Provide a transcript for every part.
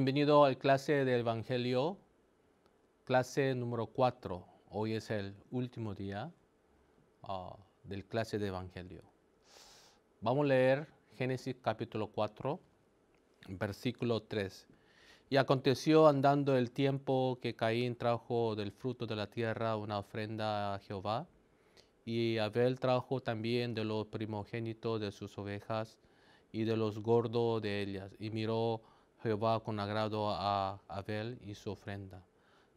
Bienvenido a clase del Evangelio, clase número 4. Hoy es el último día ah, del clase de Evangelio. Vamos a leer Génesis capítulo 4, versículo 3. Y aconteció andando el tiempo que Caín trajo del fruto de la tierra una ofrenda a Jehová, y Abel trajo también de los primogénitos de sus ovejas y de los gordos de ellas, y miró Jehová con agrado a Abel y su ofrenda,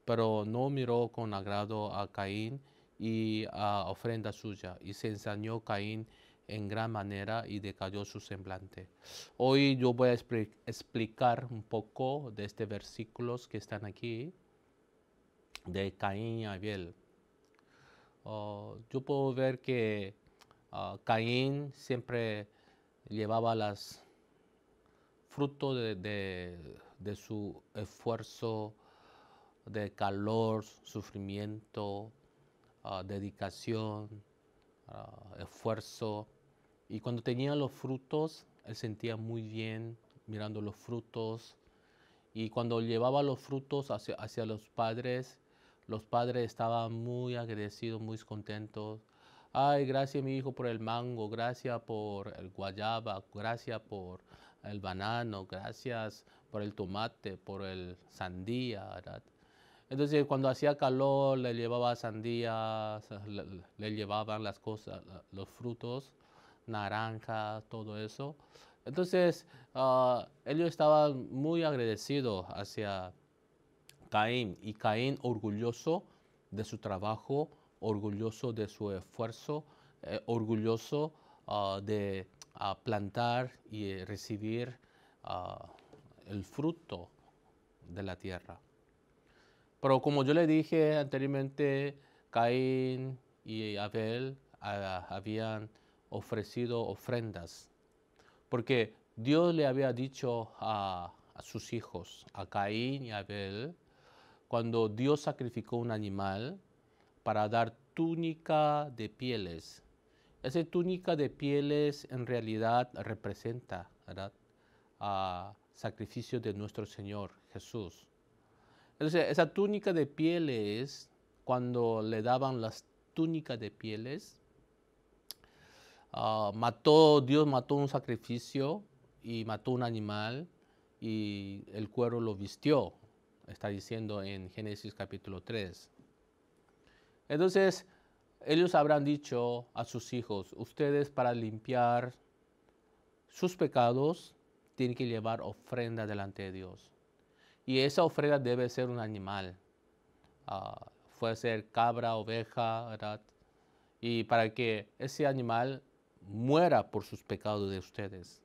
pero no miró con agrado a Caín y a ofrenda suya, y se ensañó Caín en gran manera y decayó su semblante. Hoy yo voy a explicar un poco de este versículos que están aquí, de Caín y Abel. Oh, yo puedo ver que ah, Caín siempre llevaba las fruto de, su esfuerzo, de calor, sufrimiento, ah, dedicación, ah, esfuerzo. Y cuando tenía los frutos, él sentía muy bien mirando los frutos. Y cuando llevaba los frutos hacia, hacia los padres, los padres estaban muy agradecidos, muy contentos. Ay, gracias mi hijo por el mango, gracias por el guayaba, gracias por el banano, gracias por el tomate, por el sandía, Entonces cuando hacía calor le llevaba sandías, le, llevaban las cosas, los frutos, naranjas, todo eso. Entonces ah, ellos estaban muy agradecidos hacia Caín y Caín orgulloso de su trabajo, orgulloso de su esfuerzo, eh, orgulloso ah, de a plantar y eh, recibir ah, el fruto de la tierra. Pero como yo le dije anteriormente, Caín y Abel ah, habían ofrecido ofrendas, porque Dios le había dicho a, sus hijos, a Caín y Abel, cuando Dios sacrificó un animal para dar túnica de pieles esa túnica de pieles en realidad representa a sacrificio de nuestro Señor Jesús. Entonces, esa túnica de pieles, cuando le daban las túnicas de pieles, ah, mató, Dios mató un sacrificio y mató un animal y el cuero lo vistió, está diciendo en Génesis capítulo 3. Entonces, ellos habrán dicho a sus hijos, ustedes para limpiar sus pecados tienen que llevar ofrenda delante de Dios. Y esa ofrenda debe ser un animal. Ah, puede ser cabra, oveja, ¿verdad? Y para que ese animal muera por sus pecados de ustedes.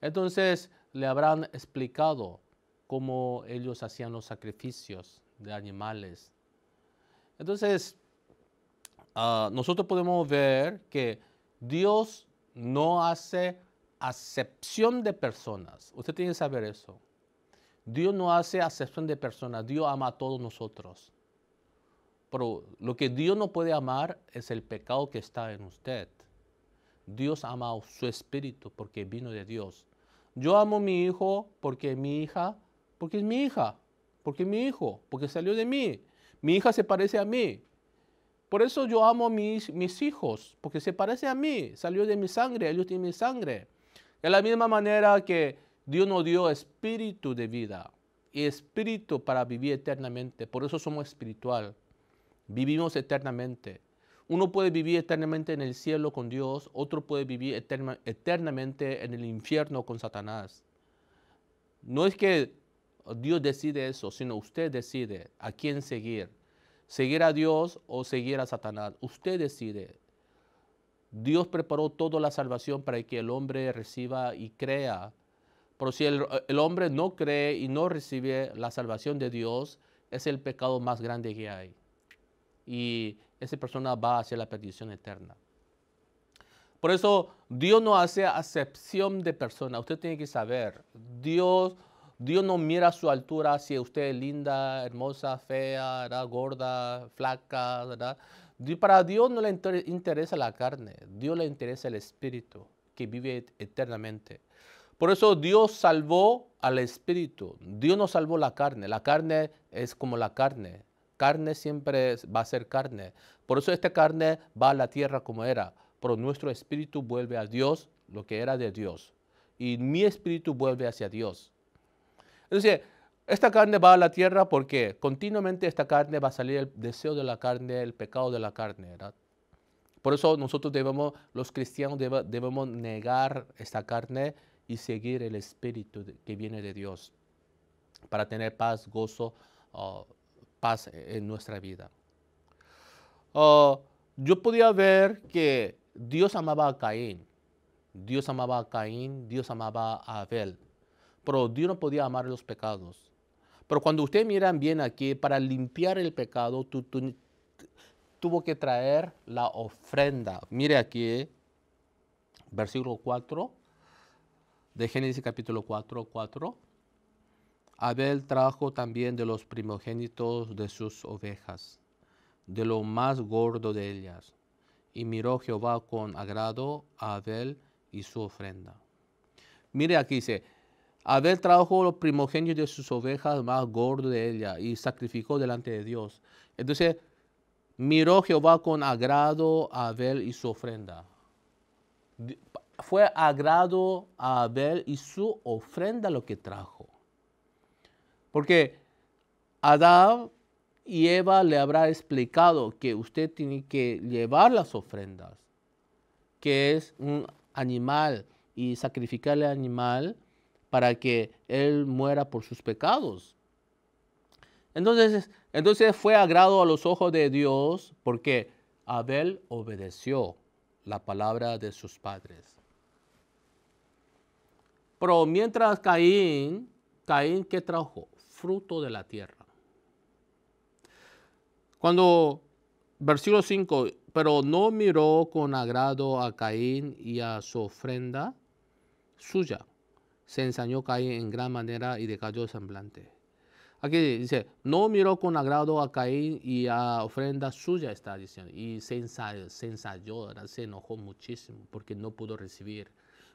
Entonces le habrán explicado cómo ellos hacían los sacrificios de animales. Entonces, Ah, nosotros podemos ver que Dios no hace acepción de personas. Usted tiene que saber eso. Dios no hace acepción de personas. Dios ama a todos nosotros. Pero lo que Dios no puede amar es el pecado que está en usted. Dios ama a su espíritu porque vino de Dios. Yo amo a mi hijo porque mi hija, porque es mi hija, porque es mi hijo, porque salió de mí. Mi hija se parece a mí, por eso yo amo a mis, mis hijos, porque se parece a mí, salió de mi sangre, ellos tienen mi sangre. De la misma manera que Dios nos dio espíritu de vida y espíritu para vivir eternamente. Por eso somos espiritual. Vivimos eternamente. Uno puede vivir eternamente en el cielo con Dios, otro puede vivir eternamente en el infierno con Satanás. No es que Dios decide eso, sino usted decide a quién seguir seguir a Dios o seguir a Satanás. Usted decide. Dios preparó toda la salvación para que el hombre reciba y crea. Pero si el, hombre no cree y no recibe la salvación de Dios, es el pecado más grande que hay. Y esa persona va hacia la perdición eterna. Por eso Dios no hace acepción de persona. Usted tiene que saber, Dios Dios no mira a su altura si usted es linda, hermosa, fea, gorda, flaca, ¿verdad? Para Dios no le interesa la carne, Dios le interesa el espíritu que vive eternamente. Por eso Dios salvó al espíritu, Dios no salvó la carne, la carne es como la carne, carne siempre va a ser carne. Por eso esta carne va a la tierra como era, pero nuestro espíritu vuelve a Dios, lo que era de Dios. Y mi espíritu vuelve hacia Dios. Entonces, esta carne va a la tierra porque continuamente esta carne va a salir el deseo de la carne, el pecado de la carne, Por eso nosotros debemos, los cristianos debemos negar esta carne y seguir el espíritu que viene de Dios para tener paz, gozo, ah, paz en nuestra vida. Ah, yo podía ver que Dios amaba a Caín, Dios amaba a Caín, Dios amaba a Abel pero Dios no podía amar los pecados. Pero cuando ustedes miran bien aquí, para limpiar el pecado, tuvo que traer la ofrenda. Mire aquí, eh, versículo 4 de Génesis capítulo 4, 4. Abel trajo también de los primogénitos de sus ovejas, de lo más gordo de ellas. Y miró Jehová con agrado a Abel y su ofrenda. Mire aquí dice, Abel trajo los primogénitos de sus ovejas más gordo de ella y sacrificó delante de Dios. Entonces, miró Jehová con agrado a Abel y su ofrenda. Fue agrado a Abel y su ofrenda lo que trajo. Porque Adán y Eva le habrá explicado que usted tiene que llevar las ofrendas, que es un animal y sacrificar el animal para que él muera por sus pecados. Entonces, entonces fue agrado a los ojos de Dios porque Abel obedeció la palabra de sus padres. Pero mientras Caín, Caín que trajo fruto de la tierra. Cuando versículo 5, pero no miró con agrado a Caín y a su ofrenda suya se ensañó Caín en gran manera y decayó semblante. Aquí dice, no miró con agrado a Caín y a ofrenda suya, está diciendo. Y se ensayó, se, enojó muchísimo porque no pudo recibir.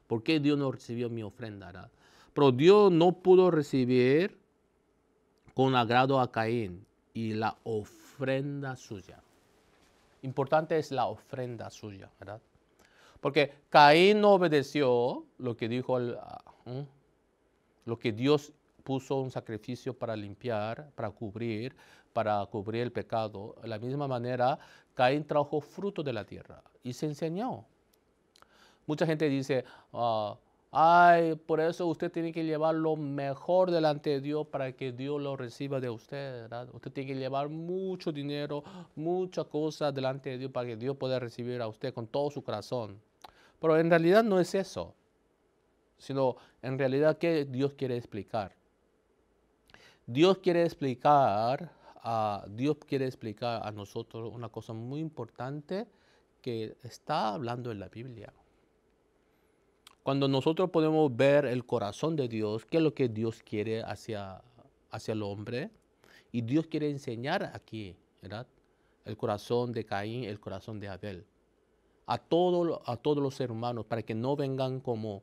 ¿Por qué Dios no recibió mi ofrenda? Pero Dios no pudo recibir con agrado a Caín y la ofrenda suya. Importante es la ofrenda suya, ¿verdad? Porque Caín no obedeció lo que dijo el lo que Dios puso un sacrificio para limpiar, para cubrir, para cubrir el pecado. De la misma manera, Caín trajo fruto de la tierra y se enseñó. Mucha gente dice, ah, ay, por eso usted tiene que llevar lo mejor delante de Dios para que Dios lo reciba de usted. Usted tiene que llevar mucho dinero, muchas cosas delante de Dios para que Dios pueda recibir a usted con todo su corazón. Pero en realidad no es eso sino en realidad qué Dios quiere explicar. Dios quiere explicar a, Dios quiere explicar a nosotros una cosa muy importante que está hablando en la Biblia. Cuando nosotros podemos ver el corazón de Dios, qué es lo que Dios quiere hacia, hacia el hombre, y Dios quiere enseñar aquí, ¿verdad? El corazón de Caín, el corazón de Abel. A, a todos los hermanos, para que no vengan como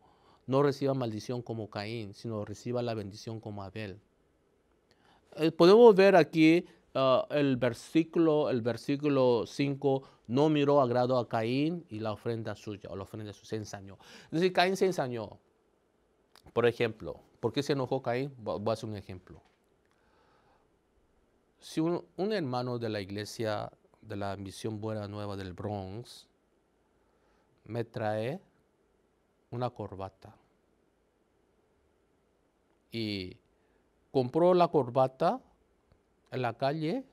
no reciba maldición como Caín, sino reciba la bendición como Abel. Eh, podemos ver aquí ah, el versículo, el versículo 5, no miró agrado a Caín y la ofrenda suya, o la ofrenda suya se ensañó. Entonces Caín se ensañó. Por ejemplo, ¿por qué se enojó Caín? Voy a hacer un ejemplo. Si un hermano de la iglesia de la misión buena nueva del Bronx me trae una corbata. Y compró la corbata en la calle,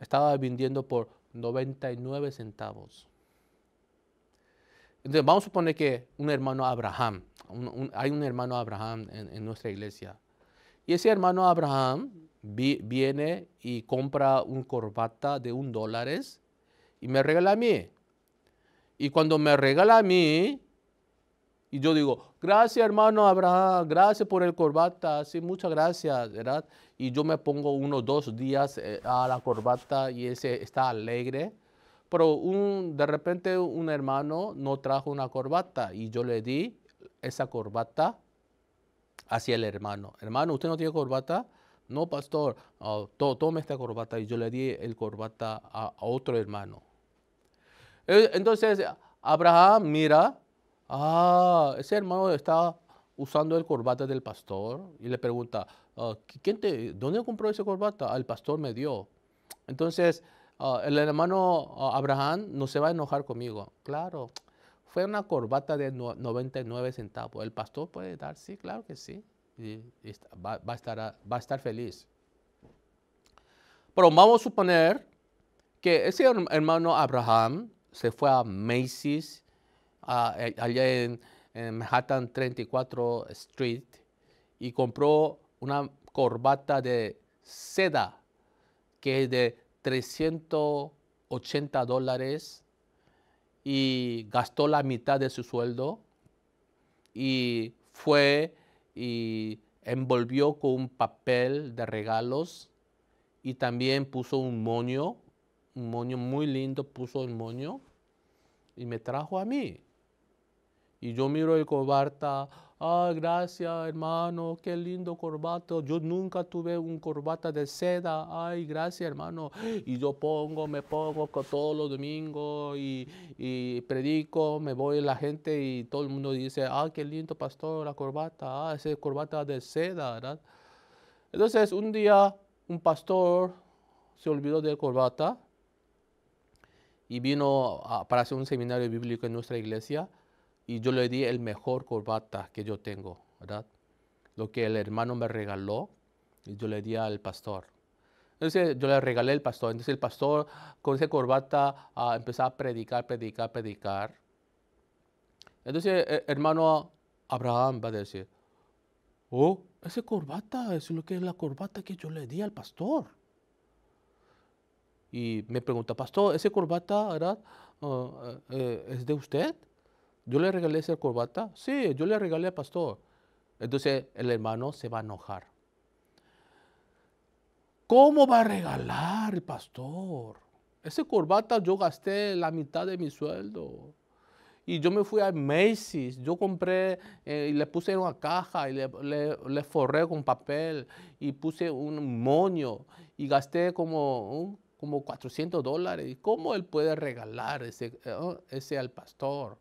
estaba vendiendo por 99 centavos. Entonces, vamos a suponer que un hermano Abraham, hay un hermano Abraham en, nuestra iglesia. Y ese hermano Abraham viene y compra una corbata de un dólar. y me regala a mí. Y cuando me regala a mí, y yo digo, gracias hermano Abraham, gracias por el corbata, sí, muchas gracias, ¿verdad? Y yo me pongo unos dos días eh, a la corbata y ese está alegre. Pero un, de repente un hermano no trajo una corbata y yo le di esa corbata hacia el hermano. Hermano, ¿usted no tiene corbata? No, pastor, toma tome esta corbata. Y yo le di el corbata a otro hermano. Eh, entonces, Abraham mira ah, ese hermano está usando el corbata del pastor y le pregunta, ah, ¿quién ¿dónde compró ese corbata? El pastor me dio. Entonces, ah, el hermano ah, Abraham no se va a enojar conmigo. Claro, fue una corbata de 99 centavos. El pastor puede dar, sí, claro que sí. Y, va a estar feliz. Pero vamos a suponer que ese hermano Abraham se fue a Macy's allá en, Manhattan 34 Street y compró una corbata de seda que es de 380 dólares y gastó la mitad de su sueldo y fue y envolvió con un papel de regalos y también puso un moño, un moño muy lindo, puso el moño y me trajo a mí. Y yo miro el corbata, ah, gracias hermano, qué lindo corbata. Yo nunca tuve un corbata de seda, ay, gracias hermano. Y yo pongo, me pongo todos los domingos y, predico, me voy la gente y todo el mundo dice, ah, qué lindo pastor, la corbata, ah, esa corbata de seda, ¿verdad? Entonces un día un pastor se olvidó de corbata y vino para hacer un seminario bíblico en nuestra iglesia y yo le di el mejor corbata que yo tengo, ¿verdad? Lo que el hermano me regaló, y yo le di al pastor. Entonces yo le regalé al pastor. Entonces el pastor con esa corbata ah, empezó a predicar, predicar, predicar. Entonces eh, hermano Abraham va a decir, oh, esa corbata es lo que es la corbata que yo le di al pastor. Y me pregunta, pastor, ¿esa corbata ¿verdad? Ah, eh, ¿es de usted? Yo le regalé esa corbata. Sí, yo le regalé al pastor. Entonces el hermano se va a enojar. ¿Cómo va a regalar el pastor? ese corbata yo gasté la mitad de mi sueldo. Y yo me fui a Macy's, yo compré eh, y le puse en una caja y le, forré con papel y puse un moño y gasté como, como 400 dólares. ¿Cómo él puede regalar ese, eh, ese al pastor?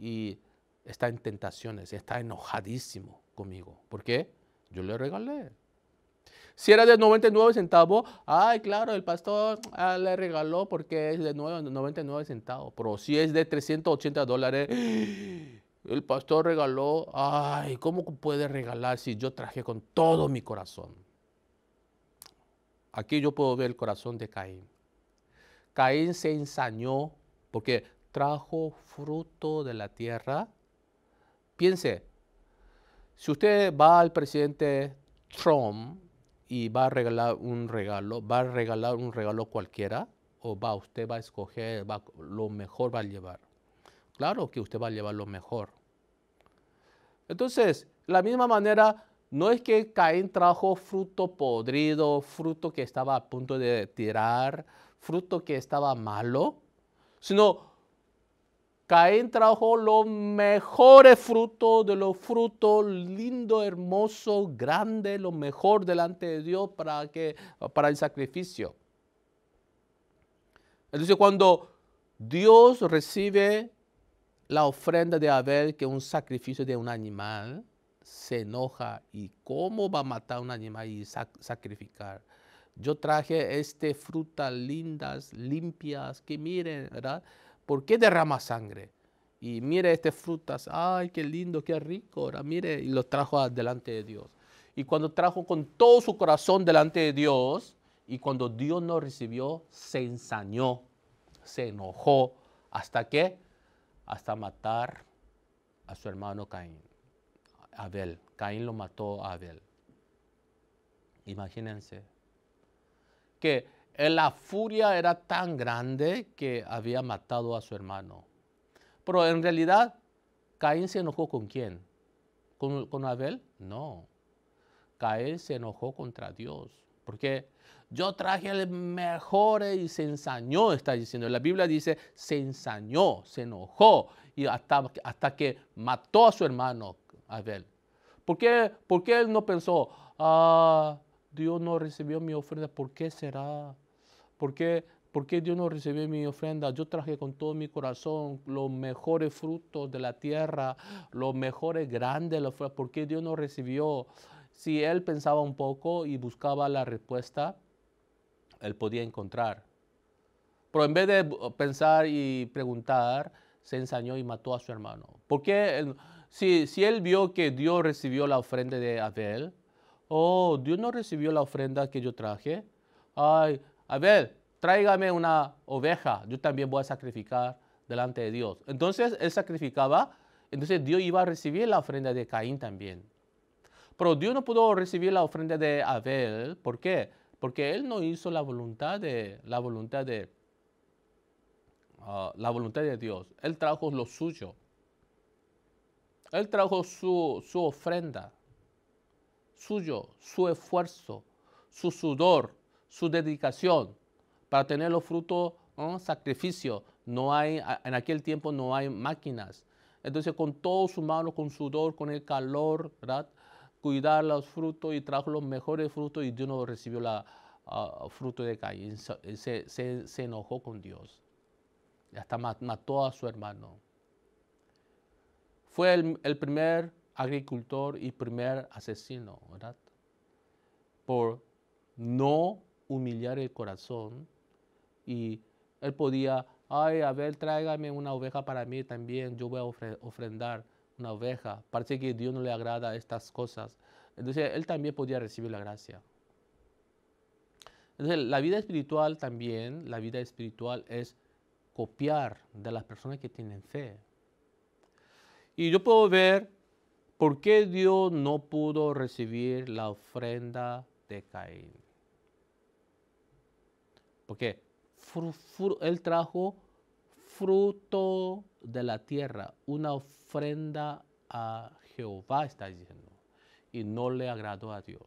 y está en tentaciones, está enojadísimo conmigo. ¿Por qué? Yo le regalé. Si era de 99 centavos, ay, claro, el pastor ah, le regaló porque es de 99 centavos. Pero si es de 380 dólares, el pastor regaló, ay, ¿cómo puede regalar si yo traje con todo mi corazón? Aquí yo puedo ver el corazón de Caín. Caín se ensañó porque trajo fruto de la tierra? Piense, si usted va al presidente Trump y va a regalar un regalo, ¿va a regalar un regalo cualquiera? ¿O va, usted va a escoger, lo mejor va a llevar? Claro que usted va a llevar lo mejor. Entonces, la misma manera, no es que Caín trajo fruto podrido, fruto que estaba a punto de tirar, fruto que estaba malo, sino Caín trajo los mejores frutos de los frutos, lindo, hermoso, grande, lo mejor delante de Dios para, que, para el sacrificio. Entonces cuando Dios recibe la ofrenda de Abel, que un sacrificio de un animal, se enoja y cómo va a matar a un animal y sacrificar. Yo traje este fruta lindas, limpias, que miren, ¿verdad? ¿Por qué derrama sangre? Y mire estas frutas, ay, qué lindo, qué rico. Ahora mire, y lo trajo delante de Dios. Y cuando trajo con todo su corazón delante de Dios, y cuando Dios no recibió, se ensañó, se enojó. ¿Hasta qué? Hasta matar a su hermano Caín, Abel. Caín lo mató a Abel. Imagínense que eh, la furia era tan grande que había matado a su hermano. Pero en realidad, Caín se enojó con quién? ¿Con, Abel? No. Caín se enojó contra Dios. Porque yo traje el mejor y se ensañó, está diciendo. La Biblia dice, se ensañó, se enojó y hasta, hasta que mató a su hermano Abel. ¿Por qué, él no pensó, ah, Dios no recibió mi ofrenda? ¿Por qué será? ¿Por qué, ¿Por Dios no recibió mi ofrenda? Yo traje con todo mi corazón los mejores frutos de la tierra, los mejores grandes. Los, ¿Por qué Dios no recibió? Si él pensaba un poco y buscaba la respuesta, él podía encontrar. Pero en vez de pensar y preguntar, se ensañó y mató a su hermano. ¿Por qué? si, si él vio que Dios recibió la ofrenda de Abel, oh, Dios no recibió la ofrenda que yo traje. Ay, Abel, tráigame una oveja, yo también voy a sacrificar delante de Dios. Entonces él sacrificaba, entonces Dios iba a recibir la ofrenda de Caín también. Pero Dios no pudo recibir la ofrenda de Abel, ¿por qué? Porque él no hizo la voluntad de la voluntad de ah, la voluntad de Dios. Él trajo lo suyo. Él trajo su, su ofrenda, suyo, su esfuerzo, su sudor su dedicación para tener los frutos, sacrificio. No hay, en aquel tiempo no hay máquinas. Entonces con todo su mano, con sudor, con el calor, cuidar los frutos y trajo los mejores frutos y Dios no recibió la ah, fruto de Caín. Se, enojó con Dios. Hasta mató a su hermano. Fue el, primer agricultor y primer asesino, Por no humillar el corazón y él podía, ay, a ver, tráigame una oveja para mí también, yo voy a ofrendar una oveja. Parece que Dios no le agrada estas cosas. Entonces él también podía recibir la gracia. Entonces la vida espiritual también, la vida espiritual es copiar de las personas que tienen fe. Y yo puedo ver por qué Dios no pudo recibir la ofrenda de Caín. Porque Él trajo fruto de la tierra, una ofrenda a Jehová, está diciendo, y no le agradó a Dios.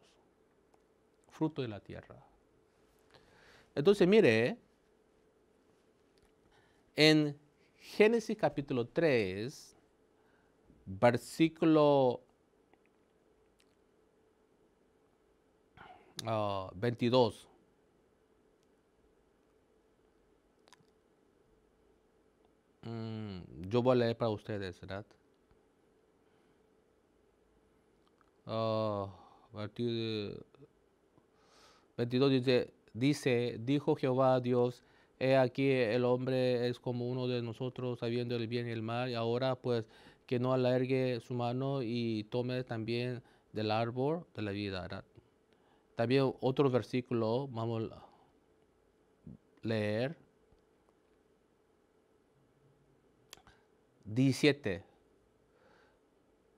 Fruto de la tierra. Entonces, mire, en Génesis capítulo 3, versículo 22. Ah, Mm, yo voy a leer para ustedes, ¿verdad? 22 ah, dice, dice, dijo Jehová Dios, he aquí el hombre es como uno de nosotros, sabiendo el bien y el mal, y ahora pues que no alargue su mano y tome también del árbol de la vida. ¿verdad? También otro versículo, vamos a leer. 17.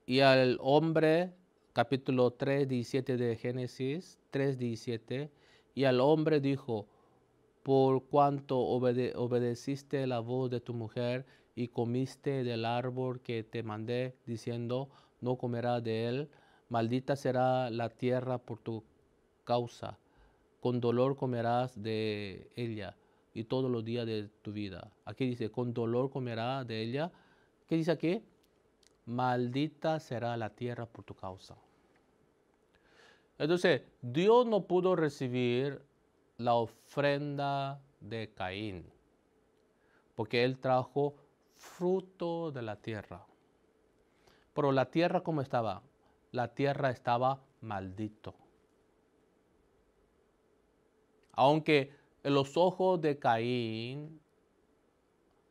Y al hombre, capítulo 3, 17 de Génesis, 3, 17, y al hombre dijo, por cuanto obedeciste la voz de tu mujer y comiste del árbol que te mandé, diciendo, no comerás de él, maldita será la tierra por tu causa, con dolor comerás de ella y todos los días de tu vida. Aquí dice, con dolor comerás de ella ¿Qué dice aquí? Maldita será la tierra por tu causa. Entonces, Dios no pudo recibir la ofrenda de Caín, porque él trajo fruto de la tierra. Pero la tierra cómo estaba? La tierra estaba maldito. Aunque en los ojos de Caín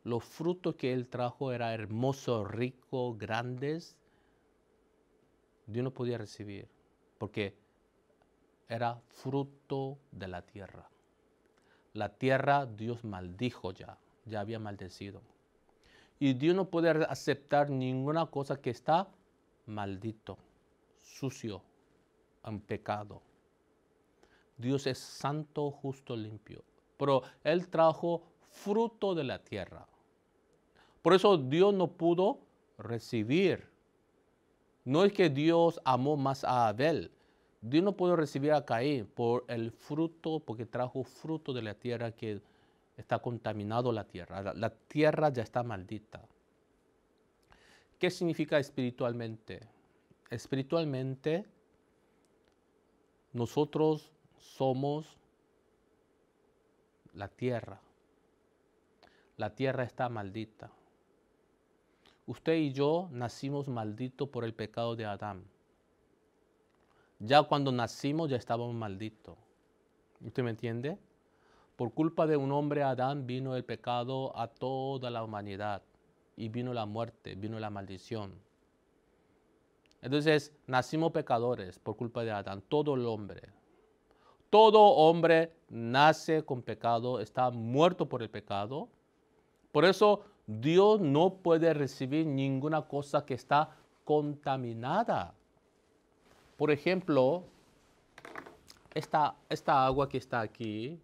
los frutos que él trajo eran hermosos, ricos, grandes. Dios no podía recibir porque era fruto de la tierra. La tierra Dios maldijo ya, ya había maldecido. Y Dios no puede aceptar ninguna cosa que está maldito, sucio, en pecado. Dios es santo, justo, limpio. Pero Él trajo fruto de la tierra. Por eso Dios no pudo recibir. No es que Dios amó más a Abel. Dios no pudo recibir a Caín por el fruto, porque trajo fruto de la tierra que está contaminado la tierra. la tierra ya está maldita. ¿Qué significa espiritualmente? Espiritualmente, nosotros somos la tierra. La tierra está maldita usted y yo nacimos malditos por el pecado de Adán. Ya cuando nacimos ya estábamos malditos. ¿Usted me entiende? Por culpa de un hombre Adán vino el pecado a toda la humanidad y vino la muerte, vino la maldición. Entonces nacimos pecadores por culpa de Adán, todo el hombre. Todo hombre nace con pecado, está muerto por el pecado. Por eso Dios no puede recibir ninguna cosa que está contaminada. Por ejemplo, esta, esta agua que está aquí,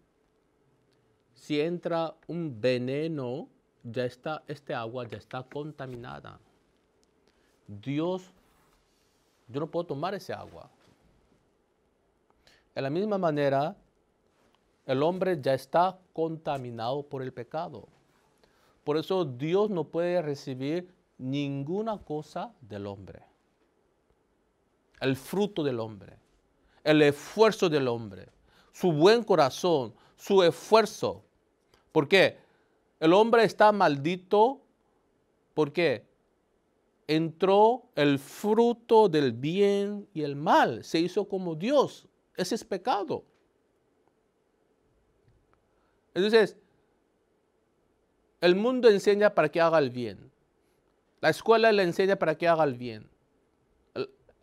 si entra un veneno, ya está, este agua ya está contaminada. Dios, yo no puedo tomar ese agua. De la misma manera, el hombre ya está contaminado por el pecado. Por eso Dios no puede recibir ninguna cosa del hombre. El fruto del hombre, el esfuerzo del hombre, su buen corazón, su esfuerzo. ¿Por qué? El hombre está maldito porque entró el fruto del bien y el mal. Se hizo como Dios. Ese es pecado. Entonces, el mundo enseña para que haga el bien. La escuela le enseña para que haga el bien.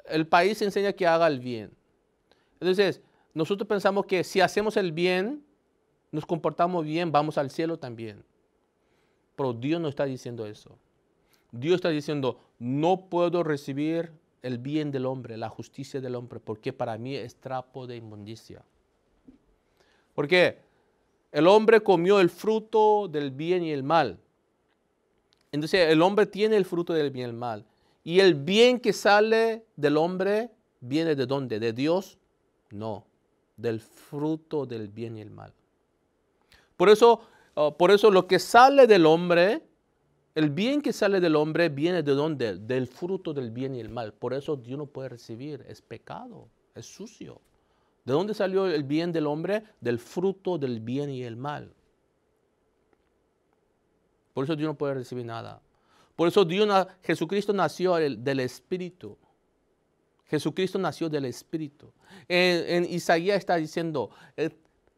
El, país enseña que haga el bien. Entonces, nosotros pensamos que si hacemos el bien, nos comportamos bien, vamos al cielo también. Pero Dios no está diciendo eso. Dios está diciendo, no puedo recibir el bien del hombre, la justicia del hombre, porque para mí es trapo de inmundicia. ¿Por qué? El hombre comió el fruto del bien y el mal. Entonces el hombre tiene el fruto del bien y el mal. ¿Y el bien que sale del hombre viene de dónde? ¿De Dios? No, del fruto del bien y el mal. Por eso, ah, por eso lo que sale del hombre, el bien que sale del hombre viene de dónde? Del fruto del bien y el mal. Por eso Dios no puede recibir, es pecado, es sucio. ¿De dónde salió el bien del hombre? Del fruto del bien y el mal. Por eso Dios no puede recibir nada. Por eso Dios, Jesucristo nació del Espíritu. Jesucristo nació del Espíritu. En, Isaías está diciendo,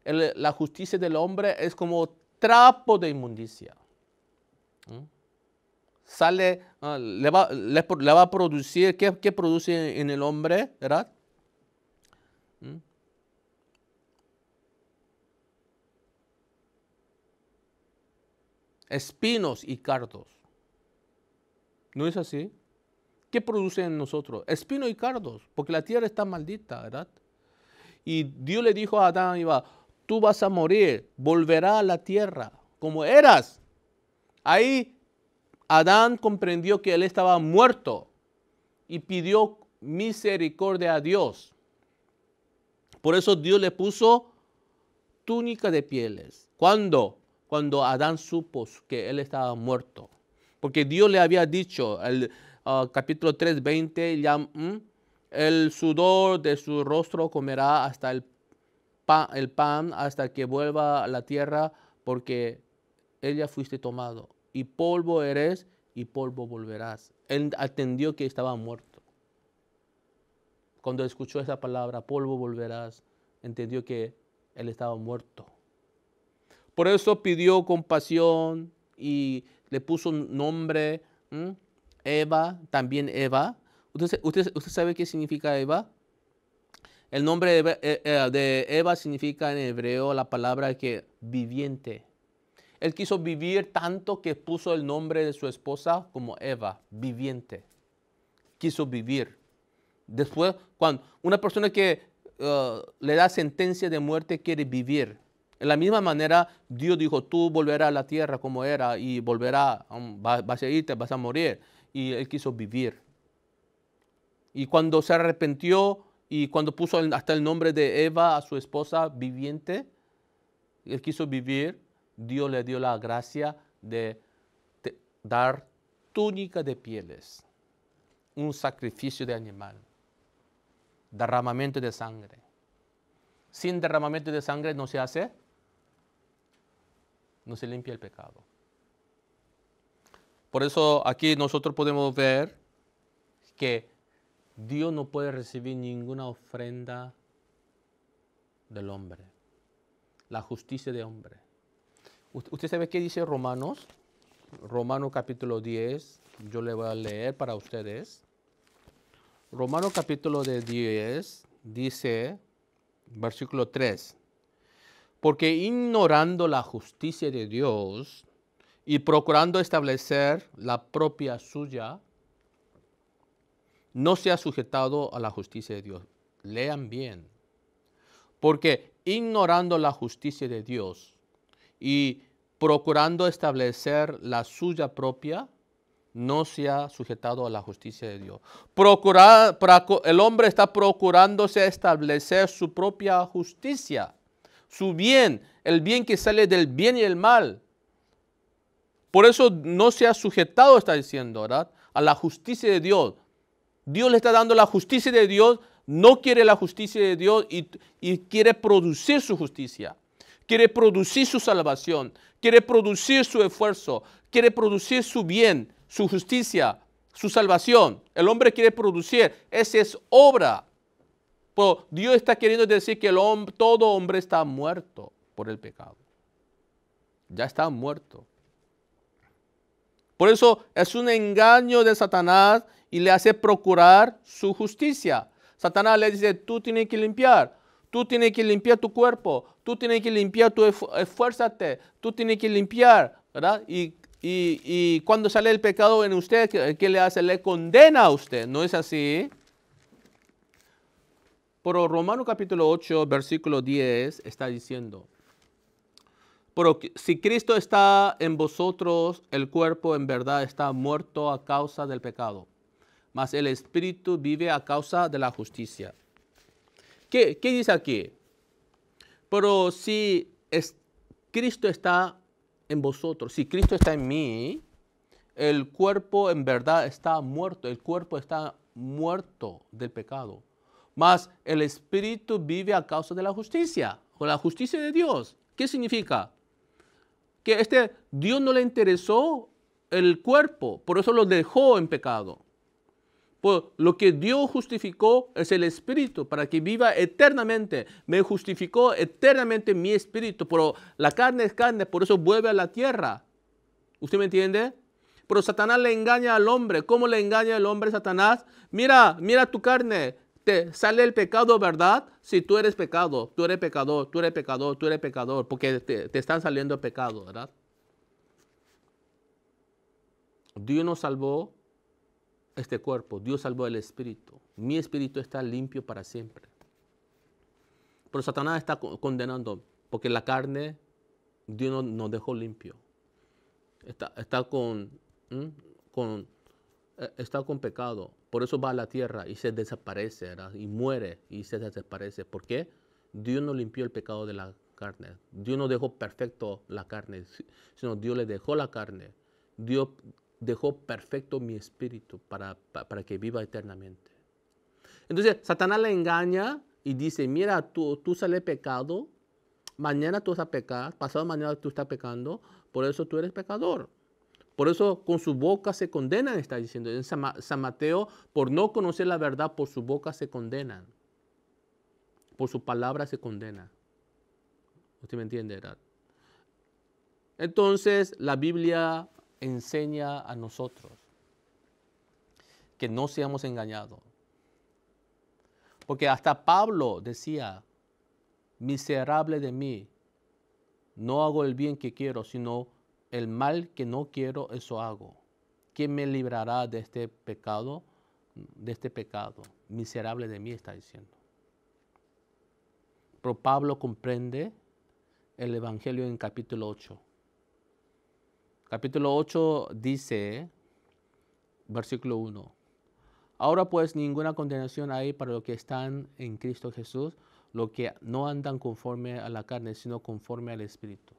la justicia del hombre es como trapo de inmundicia. ¿Mm? Sale, ah, le, va, a producir, ¿qué, produce en el hombre? ¿Verdad? ¿Mm? espinos y cardos. ¿No es así? ¿Qué produce en nosotros? Espinos y cardos, porque la tierra está maldita, ¿verdad? Y Dios le dijo a Adán y tú vas a morir, volverá a la tierra como eras. Ahí Adán comprendió que él estaba muerto y pidió misericordia a Dios. Por eso Dios le puso túnica de pieles. ¿Cuándo? cuando Adán supo que él estaba muerto. Porque Dios le había dicho, el ah, capítulo 3, 20, mm, el sudor de su rostro comerá hasta el pan, hasta que vuelva a la tierra, porque ella fuiste tomado. Y polvo eres y polvo volverás. Él atendió que estaba muerto. Cuando escuchó esa palabra, polvo volverás, entendió que él estaba muerto. Por eso pidió compasión y le puso nombre Eva, también Eva. ¿Usted, sabe qué significa Eva? El nombre eh, eh, de Eva, significa en hebreo la palabra que viviente. Él quiso vivir tanto que puso el nombre de su esposa como Eva, viviente. Quiso vivir. Después, cuando una persona que eh, le da sentencia de muerte quiere vivir, en la misma manera, Dios dijo, tú volverás a la tierra como era y volverás, um, vas a irte, vas a morir. Y él quiso vivir. Y cuando se arrepintió y cuando puso hasta el nombre de Eva a su esposa viviente, él quiso vivir, Dios le dio la gracia de dar túnica de pieles, un sacrificio de animal, derramamiento de sangre. Sin derramamiento de sangre no se hace no se limpia el pecado. Por eso aquí nosotros podemos ver que Dios no puede recibir ninguna ofrenda del hombre, la justicia de hombre. ¿Usted sabe qué dice Romanos? Romanos capítulo 10, yo le voy a leer para ustedes. Romanos capítulo 10 dice, versículo 3 porque ignorando la justicia de Dios y procurando establecer la propia suya, no se ha sujetado a la justicia de Dios. Lean bien. Porque ignorando la justicia de Dios y procurando establecer la suya propia, no se ha sujetado a la justicia de Dios. el hombre está procurándose establecer su propia justicia su bien, el bien que sale del bien y el mal. Por eso no se ha sujetado, está diciendo, ¿verdad? A la justicia de Dios. Dios le está dando la justicia de Dios, no quiere la justicia de Dios y, y quiere producir su justicia. Quiere producir su salvación, quiere producir su esfuerzo, quiere producir su bien, su justicia, su salvación. El hombre quiere producir, esa es obra. Pues, Dios está queriendo decir que todo hombre está muerto por el pecado. Ya está muerto. Por eso es un engaño de Satanás y le hace procurar su justicia. Satanás le dice, tú tienes que limpiar, tú tienes que limpiar tu cuerpo, tú tienes que limpiar tu esfuérzate, tú tienes que limpiar, Y, cuando sale el pecado en usted, ¿qué le hace? Le condena a usted, ¿no es así? Pero Romano capítulo 8, versículo 10 está diciendo, pero si Cristo está en vosotros, el cuerpo en verdad está muerto a causa del pecado, mas el espíritu vive a causa de la justicia. ¿Qué, qué dice aquí? Pero si es, Cristo está en vosotros, si Cristo está en mí, el cuerpo en verdad está muerto, el cuerpo está muerto del pecado. Mas el espíritu vive a causa de la justicia, o la justicia de Dios. ¿Qué significa? Que este Dios no le interesó el cuerpo, por eso lo dejó en pecado. Pues lo que Dios justificó es el espíritu para que viva eternamente. Me justificó eternamente mi espíritu, pero la carne es carne, por eso vuelve a la tierra. ¿Usted me entiende? Pero Satanás le engaña al hombre. ¿Cómo le engaña al hombre Satanás? Mira, mira tu carne te sale el pecado, ¿verdad? Si tú eres pecado, tú eres pecador, tú eres pecador, tú eres pecador, porque te, están saliendo pecado, ¿verdad? Dios no salvó este cuerpo, Dios salvó el espíritu. Mi espíritu está limpio para siempre. Pero Satanás está condenando, porque la carne Dios nos dejó limpio. Está, con, con está con pecado, por eso va a la tierra y se desaparece, y muere y se desaparece. ¿Por qué? Dios no limpió el pecado de la carne. Dios no dejó perfecto la carne, sino Dios le dejó la carne. Dios dejó perfecto mi espíritu para, para, que viva eternamente. Entonces, Satanás le engaña y dice, mira, tú, tú sales pecado, mañana tú vas a pecar, pasado mañana tú estás pecando, por eso tú eres pecador. Por eso con su boca se condenan, está diciendo. En San Mateo, por no conocer la verdad, por su boca se condenan. Por su palabra se condena. ¿Usted me entiende, Entonces, la Biblia enseña a nosotros que no seamos engañados. Porque hasta Pablo decía, miserable de mí, no hago el bien que quiero, sino el mal que no quiero, eso hago. ¿Quién me librará de este pecado? De este pecado. Miserable de mí está diciendo. Pero Pablo comprende el Evangelio en capítulo 8. Capítulo 8 dice, versículo 1. Ahora pues ninguna condenación hay para los que están en Cristo Jesús, los que no andan conforme a la carne, sino conforme al Espíritu.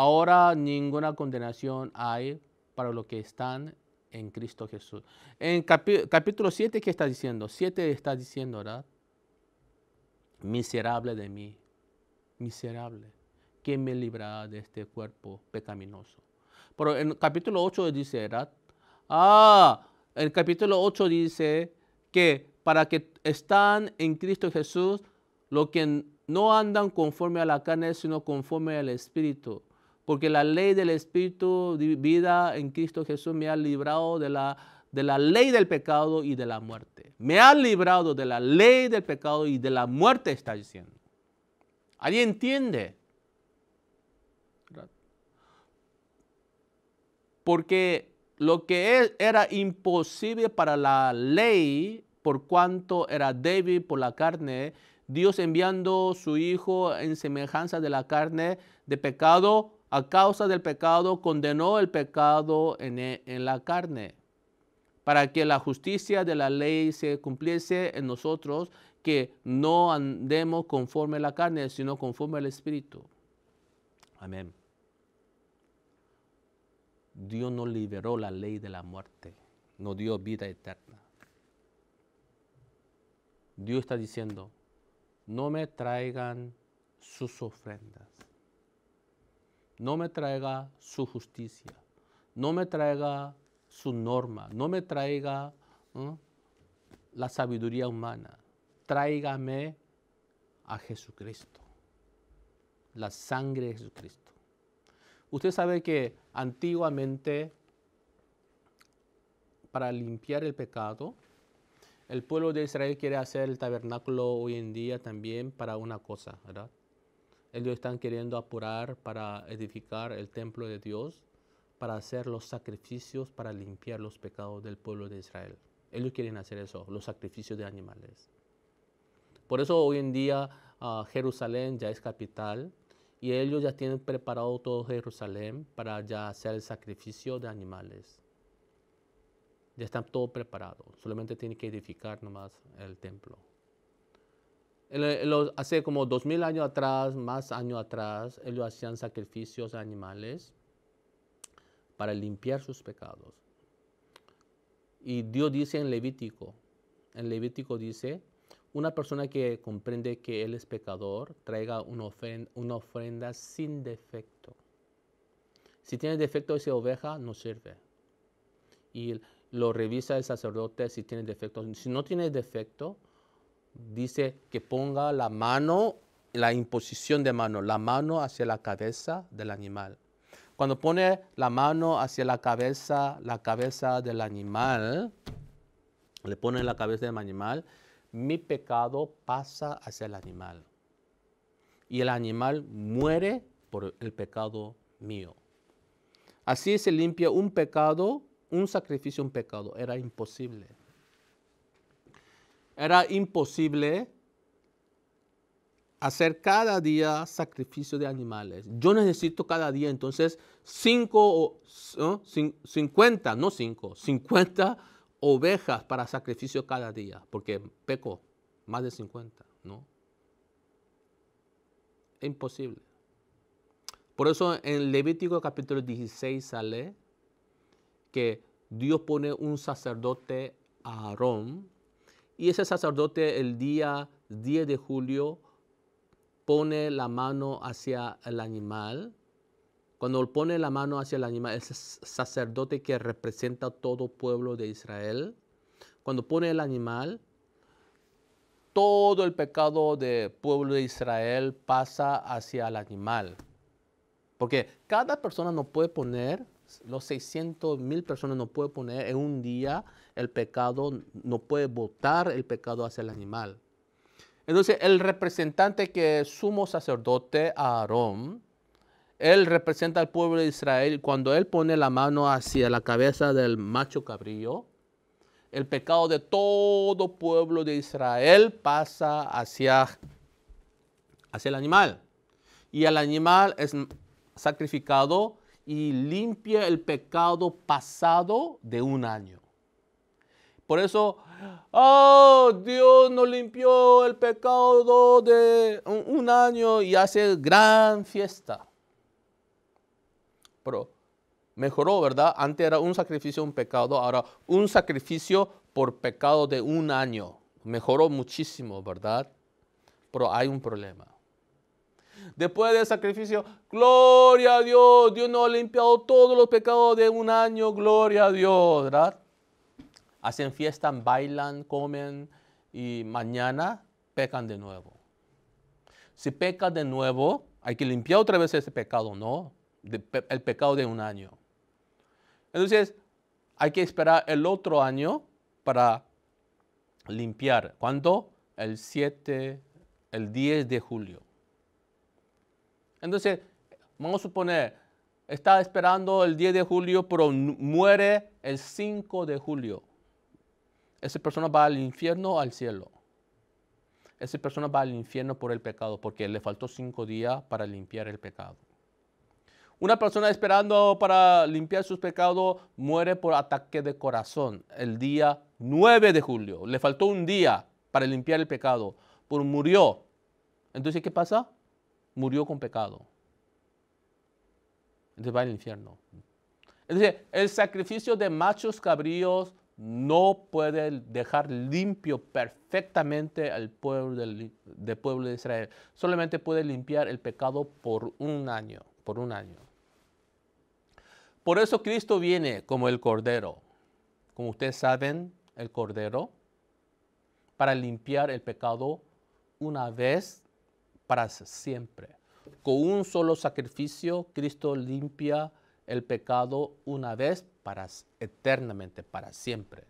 Ahora ninguna condenación hay para los que están en Cristo Jesús. En capítulo 7, ¿qué está diciendo? 7 está diciendo, ¿verdad? Miserable de mí, miserable. que me librará de este cuerpo pecaminoso? Pero en capítulo 8 dice, ¿verdad? Ah, en capítulo 8 dice que para que están en Cristo Jesús, los que no andan conforme a la carne, sino conforme al Espíritu porque la ley del Espíritu de vida en Cristo Jesús me ha librado de la, de la ley del pecado y de la muerte. Me ha librado de la ley del pecado y de la muerte, está diciendo. ¿Alguien entiende? Porque lo que era imposible para la ley, por cuanto era débil por la carne, Dios enviando su Hijo en semejanza de la carne de pecado, a causa del pecado, condenó el pecado e, en, la carne, para que la justicia de la ley se cumpliese en nosotros, que no andemos conforme a la carne, sino conforme al Espíritu. Amén. Dios nos liberó la ley de la muerte, nos dio vida eterna. Dios está diciendo, no me traigan sus ofrendas no me traiga su justicia, no me traiga su norma, no me traiga la sabiduría humana, tráigame a Jesucristo, la sangre de Jesucristo. Usted sabe que antiguamente, para limpiar el pecado, el pueblo de Israel quiere hacer el tabernáculo hoy en día también para una cosa, ¿verdad? Ellos están queriendo apurar para edificar el templo de Dios, para hacer los sacrificios, para limpiar los pecados del pueblo de Israel. Ellos quieren hacer eso, los sacrificios de animales. Por eso hoy en día ah, Jerusalén ya es capital y ellos ya tienen preparado todo Jerusalén para ya hacer el sacrificio de animales. Ya están todo preparado, solamente tienen que edificar nomás el templo. Eh, hace como dos mil años atrás, más años atrás, ellos hacían sacrificios a animales para limpiar sus pecados. Y Dios dice en Levítico, en Levítico dice, una persona que comprende que él es pecador, traiga una ofrenda sin defecto. Si tiene defecto esa oveja, no sirve. Y lo revisa el sacerdote si tiene defecto. Si no tiene defecto, dice que ponga la mano, la imposición de mano, la mano hacia la cabeza del animal. Cuando pone la mano hacia la cabeza, la cabeza del animal, le pone la cabeza del animal, mi pecado pasa hacia el animal. Y el animal muere por el pecado mío. Así se limpia un pecado, un sacrificio, un pecado. Era imposible. Era imposible hacer cada día sacrificio de animales. Yo necesito cada día entonces 5 o 50, no 5, 50 ovejas para sacrificio cada día, porque peco más de 50, ¿no? Es Imposible. Por eso en Levítico capítulo 16 sale que Dios pone un sacerdote a Aarón y ese sacerdote el día 10 de julio pone la mano hacia el animal. Cuando pone la mano hacia el animal, el sacerdote que representa todo pueblo de Israel, cuando pone el animal, todo el pecado del pueblo de Israel pasa hacia el animal. Porque cada persona no puede poner los 600 mil personas no puede poner en un día el pecado, no puede votar el pecado hacia el animal. Entonces, el representante que es sumo sacerdote, Aarón, él representa al pueblo de Israel. Cuando él pone la mano hacia la cabeza del macho cabrío el pecado de todo pueblo de Israel pasa hacia, hacia el animal. Y el animal es sacrificado y limpia el pecado pasado de un año. Por eso, oh, Dios nos limpió el pecado de un año y hace gran fiesta. Pero mejoró, ¿verdad? Antes era un sacrificio, un pecado, ahora un sacrificio por pecado de un año. Mejoró muchísimo, ¿verdad? Pero hay un problema. Después del sacrificio, gloria a Dios, Dios nos ha limpiado todos los pecados de un año, gloria a Dios, ¿verdad? Hacen fiesta, bailan, comen y mañana pecan de nuevo. Si peca de nuevo, hay que limpiar otra vez ese pecado, ¿no? el pecado de un año. Entonces, hay que esperar el otro año para limpiar. ¿Cuándo? El 7, el 10 de julio. Entonces, vamos a suponer, está esperando el 10 de julio, pero muere el 5 de julio. Esa persona va al infierno al cielo. Esa persona va al infierno por el pecado, porque le faltó cinco días para limpiar el pecado. Una persona esperando para limpiar sus pecados muere por ataque de corazón el día 9 de julio. Le faltó un día para limpiar el pecado, pero murió. Entonces, ¿qué pasa? murió con pecado. Entonces va al infierno. Es decir, el sacrificio de machos cabríos no puede dejar limpio perfectamente al pueblo del, pueblo de Israel. Solamente puede limpiar el pecado por un año, por un año. Por eso Cristo viene como el cordero. Como ustedes saben, el cordero para limpiar el pecado una vez para siempre. Con un solo sacrificio, Cristo limpia el pecado una vez para eternamente, para siempre.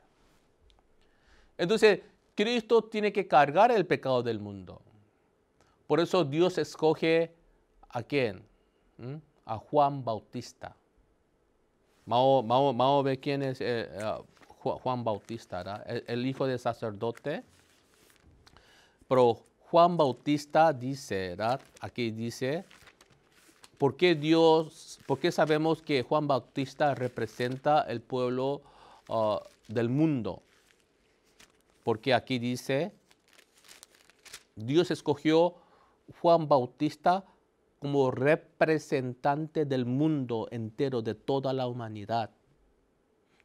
Entonces, Cristo tiene que cargar el pecado del mundo. Por eso Dios escoge a quién? ¿Mm? A Juan Bautista. Vamos a ver quién es eh, eh, Juan Bautista, El, hijo del sacerdote. Pero Juan Bautista dice, ¿verdad? Aquí dice, ¿por qué Dios, por qué sabemos que Juan Bautista representa el pueblo ah, del mundo? Porque aquí dice, Dios escogió Juan Bautista como representante del mundo entero, de toda la humanidad,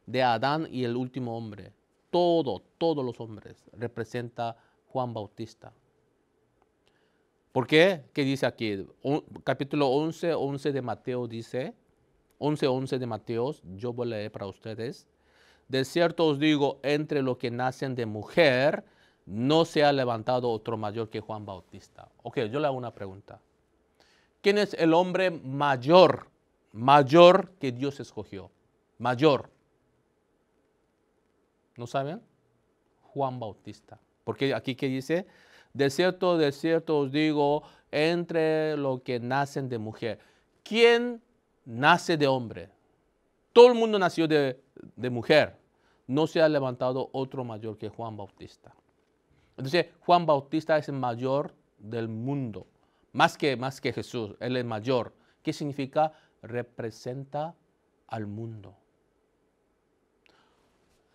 de Adán y el último hombre. Todo, todos los hombres representa Juan Bautista. ¿Por qué? ¿Qué dice aquí? capítulo 11, 11 de Mateo dice, 11, 11 de Mateo, yo voy a leer para ustedes. De cierto os digo, entre los que nacen de mujer, no se ha levantado otro mayor que Juan Bautista. Ok, yo le hago una pregunta. ¿Quién es el hombre mayor, mayor que Dios escogió? Mayor. ¿No saben? Juan Bautista. Porque aquí qué dice, de cierto, de cierto os digo, entre los que nacen de mujer. ¿Quién nace de hombre? Todo el mundo nació de, mujer. No se ha levantado otro mayor que Juan Bautista. Entonces, Juan Bautista es el mayor del mundo, más que, más que Jesús, él es mayor. ¿Qué significa? Representa al mundo.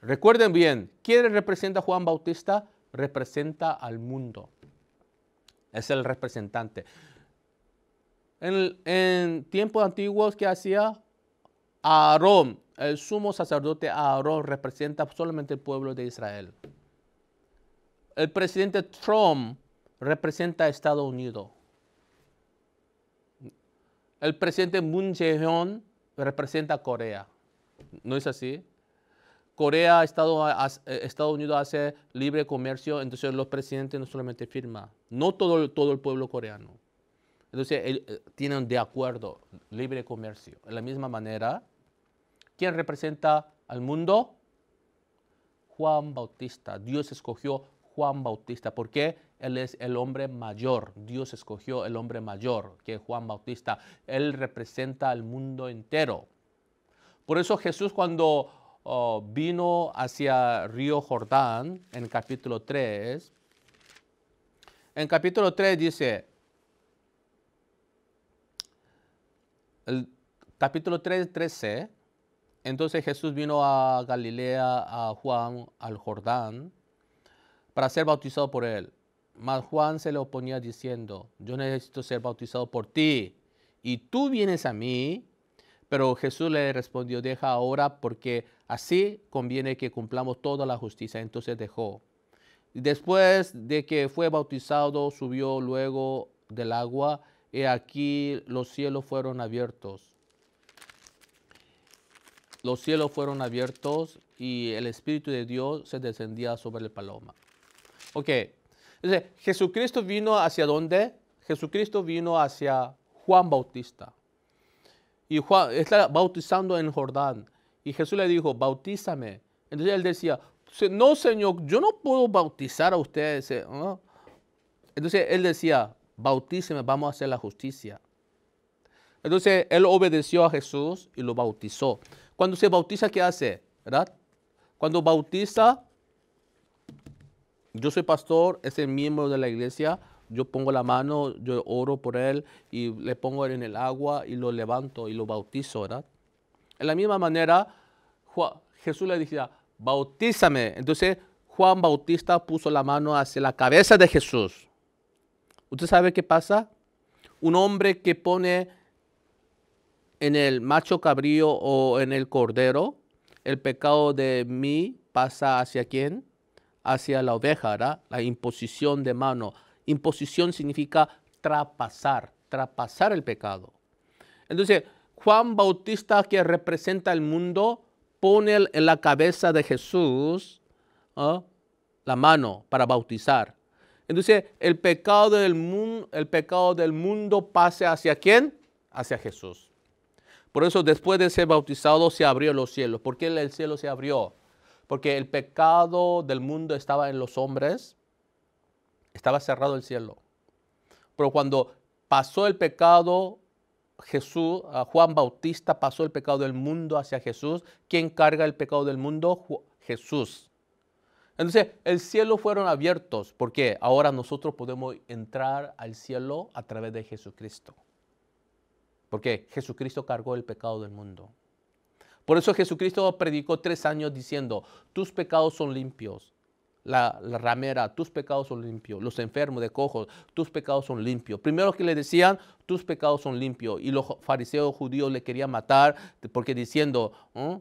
Recuerden bien, ¿quién representa a Juan Bautista? representa al mundo. Es el representante. En, tiempos antiguos, ¿qué hacía? Aarón, el sumo sacerdote Aarón, representa solamente el pueblo de Israel. El presidente Trump representa a Estados Unidos. El presidente Moon Jae-hyun representa a Corea. ¿No es así? Corea, eh, Estados, Unidos hace libre comercio, entonces los presidentes no solamente firman, no todo, todo el pueblo coreano. Entonces eh, tienen de acuerdo libre comercio. De la misma manera, ¿quién representa al mundo? Juan Bautista. Dios escogió Juan Bautista porque él es el hombre mayor. Dios escogió el hombre mayor que Juan Bautista. Él representa al mundo entero. Por eso Jesús cuando vino hacia Río Jordán en capítulo 3. En capítulo 3 dice, el capítulo 3, 13, entonces Jesús vino a Galilea, a Juan, al Jordán, para ser bautizado por él. Mas Juan se le oponía diciendo, yo necesito ser bautizado por ti, y tú vienes a mí. Pero Jesús le respondió, deja ahora porque así conviene que cumplamos toda la justicia. Entonces dejó. Después de que fue bautizado, subió luego del agua, y aquí los cielos fueron abiertos. Los cielos fueron abiertos y el Espíritu de Dios se descendía sobre el paloma. Ok, entonces Jesucristo vino hacia dónde? Jesucristo vino hacia Juan Bautista. Y Juan está bautizando en Jordán. Y Jesús le dijo, bautízame. Entonces él decía, no, Señor, yo no puedo bautizar a ustedes. Eh, Entonces él decía, bautízame, vamos a hacer la justicia. Entonces él obedeció a Jesús y lo bautizó. Cuando se bautiza, ¿qué hace? ¿Verdad? Cuando bautiza, yo soy pastor, es el miembro de la iglesia, yo pongo la mano, yo oro por él y le pongo en el agua y lo levanto y lo bautizo, ¿verdad? En la misma manera, Jesús le decía, bautízame. Entonces Juan Bautista puso la mano hacia la cabeza de Jesús. ¿Usted sabe qué pasa? Un hombre que pone en el macho cabrío o en el cordero, el pecado de mí pasa hacia quién? Hacia la oveja, ¿verdad? La imposición de mano Imposición significa trapasar, trapasar el pecado. Entonces, Juan Bautista, que representa el mundo, pone en la cabeza de Jesús ¿ah? la mano para bautizar. Entonces, el pecado, del mundo, el pecado del mundo pase hacia quién? Hacia Jesús. Por eso después de ser bautizado se abrió los cielos. ¿Por qué el cielo se abrió? Porque el pecado del mundo estaba en los hombres, estaba cerrado el cielo. Pero cuando pasó el pecado, Jesús, ah, Juan Bautista pasó el pecado del mundo hacia Jesús. ¿Quién carga el pecado del mundo? Jesús. Entonces, el cielo fueron abiertos ¿Por qué? ahora nosotros podemos entrar al cielo a través de Jesucristo. Porque Jesucristo cargó el pecado del mundo. Por eso Jesucristo predicó tres años diciendo, tus pecados son limpios la, ramera, tus pecados son limpios. Los enfermos de cojos, tus pecados son limpios. Primero que le decían, tus pecados son limpios. Y los fariseos judíos le querían matar porque diciendo, ¿Mm?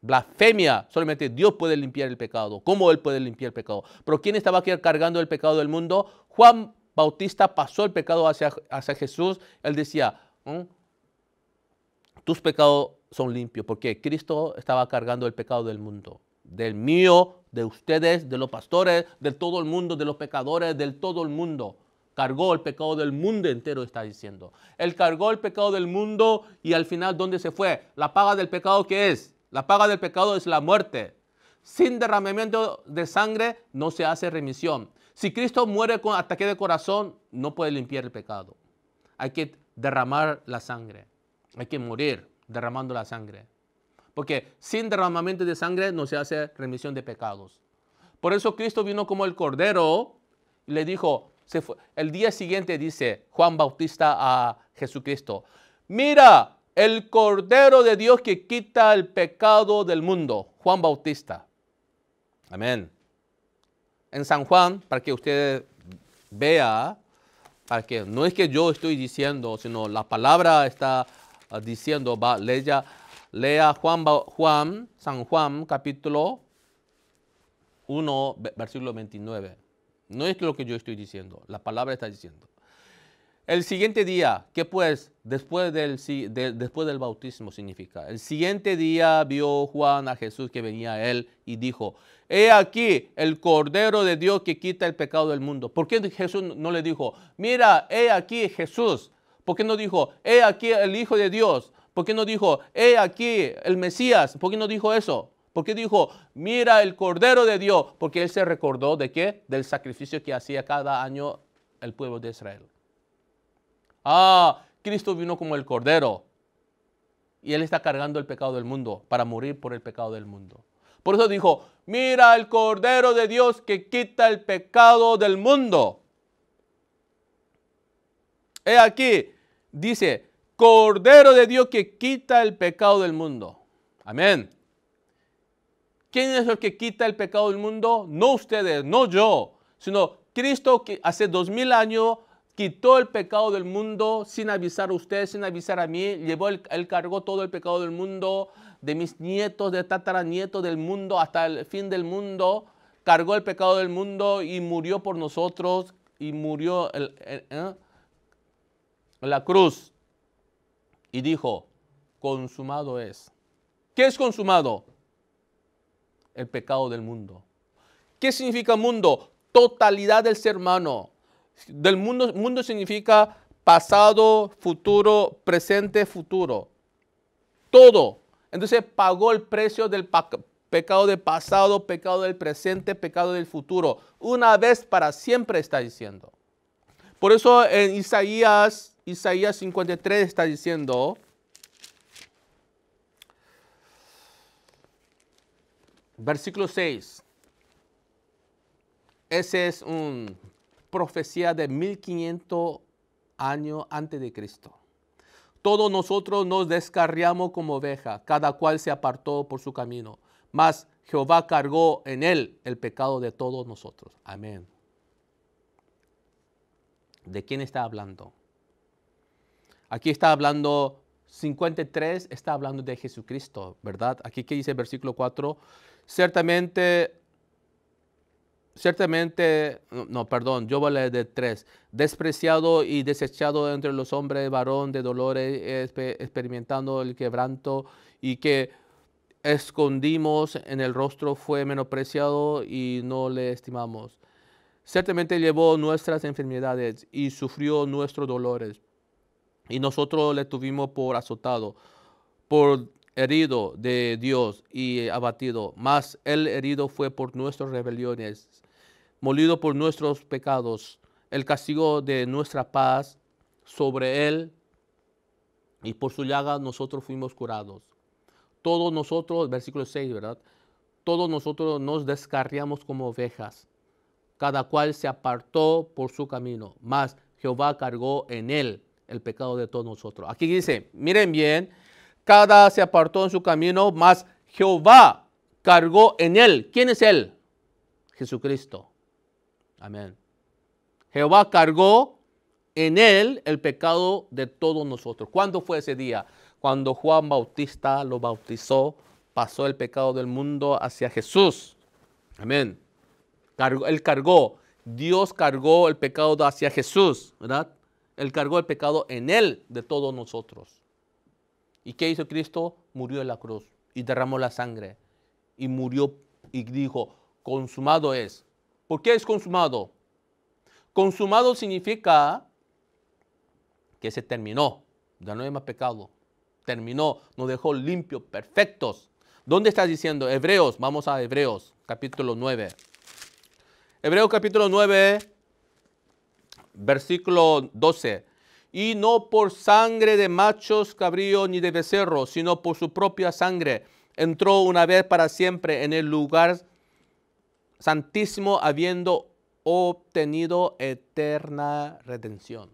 blasfemia, solamente Dios puede limpiar el pecado. ¿Cómo Él puede limpiar el pecado? Pero ¿quién estaba aquí cargando el pecado del mundo? Juan Bautista pasó el pecado hacia, hacia Jesús. Él decía, ¿Mm? tus pecados son limpios, porque Cristo estaba cargando el pecado del mundo, del mío de ustedes, de los pastores, de todo el mundo, de los pecadores, del todo el mundo. Cargó el pecado del mundo entero, está diciendo. Él cargó el pecado del mundo y al final, ¿dónde se fue? La paga del pecado, ¿qué es? La paga del pecado es la muerte. Sin derramamiento de sangre no se hace remisión. Si Cristo muere con ataque de corazón, no puede limpiar el pecado. Hay que derramar la sangre. Hay que morir derramando la sangre. Porque sin derramamiento de sangre no se hace remisión de pecados. Por eso Cristo vino como el Cordero y le dijo, el día siguiente dice Juan Bautista a Jesucristo, mira el Cordero de Dios que quita el pecado del mundo, Juan Bautista. Amén. En San Juan, para que usted vea, para que no es que yo estoy diciendo, sino la palabra está ah, diciendo, va, leya Lea Juan, Juan, San Juan, capítulo 1, versículo 29. No es lo que yo estoy diciendo, la palabra está diciendo. El siguiente día, ¿qué pues después del, después del bautismo significa? El siguiente día vio Juan a Jesús que venía a él y dijo, he aquí el Cordero de Dios que quita el pecado del mundo. ¿Por qué Jesús no le dijo, mira, he aquí Jesús? ¿Por qué no dijo, he aquí el Hijo de Dios? ¿Por qué no dijo, he aquí el Mesías? ¿Por qué no dijo eso? ¿Por qué dijo, mira el Cordero de Dios? Porque él se recordó de qué? Del sacrificio que hacía cada año el pueblo de Israel. Ah, Cristo vino como el Cordero. Y él está cargando el pecado del mundo para morir por el pecado del mundo. Por eso dijo, mira el Cordero de Dios que quita el pecado del mundo. He aquí, dice, Cordero de Dios que quita el pecado del mundo. Amén. ¿Quién es el que quita el pecado del mundo? No ustedes, no yo, sino Cristo que hace dos mil años quitó el pecado del mundo sin avisar a ustedes, sin avisar a mí, llevó el, él cargó todo el pecado del mundo, de mis nietos, de tataranietos del mundo hasta el fin del mundo, cargó el pecado del mundo y murió por nosotros y murió en ¿eh? la cruz y dijo, consumado es. ¿Qué es consumado? El pecado del mundo. ¿Qué significa mundo? Totalidad del ser humano. Del mundo, mundo significa pasado, futuro, presente, futuro. Todo. Entonces pagó el precio del pecado del pasado, pecado del presente, pecado del futuro. Una vez para siempre está diciendo. Por eso en Isaías Isaías 53 está diciendo, versículo 6, ese es un profecía de 1500 años antes de Cristo. Todos nosotros nos descarriamos como oveja, cada cual se apartó por su camino, mas Jehová cargó en él el pecado de todos nosotros. Amén. ¿De quién está hablando? Aquí está hablando 53, está hablando de Jesucristo, ¿verdad? Aquí que dice el versículo 4, ciertamente, ciertamente, no, perdón, yo voy a leer de 3, despreciado y desechado entre los hombres, varón de dolores, experimentando el quebranto y que escondimos en el rostro, fue menospreciado y no le estimamos. Ciertamente llevó nuestras enfermedades y sufrió nuestros dolores y nosotros le tuvimos por azotado, por herido de Dios y abatido. Mas el herido fue por nuestras rebeliones, molido por nuestros pecados. El castigo de nuestra paz sobre él y por su llaga nosotros fuimos curados. Todos nosotros, versículo 6, ¿verdad? Todos nosotros nos descarriamos como ovejas. Cada cual se apartó por su camino, mas Jehová cargó en él el pecado de todos nosotros. Aquí dice, miren bien, cada se apartó en su camino, mas Jehová cargó en él. ¿Quién es él? Jesucristo. Amén. Jehová cargó en él el pecado de todos nosotros. ¿Cuándo fue ese día? Cuando Juan Bautista lo bautizó, pasó el pecado del mundo hacia Jesús. Amén. él cargó, Dios cargó el pecado hacia Jesús, ¿verdad? Él cargó el pecado en Él de todos nosotros. ¿Y qué hizo Cristo? Murió en la cruz y derramó la sangre y murió y dijo, consumado es. ¿Por qué es consumado? Consumado significa que se terminó, ya no hay más pecado. Terminó, nos dejó limpios, perfectos. ¿Dónde estás diciendo? Hebreos, vamos a Hebreos, capítulo 9. Hebreos capítulo 9, versículo 12, y no por sangre de machos cabríos ni de becerros, sino por su propia sangre, entró una vez para siempre en el lugar santísimo, habiendo obtenido eterna redención.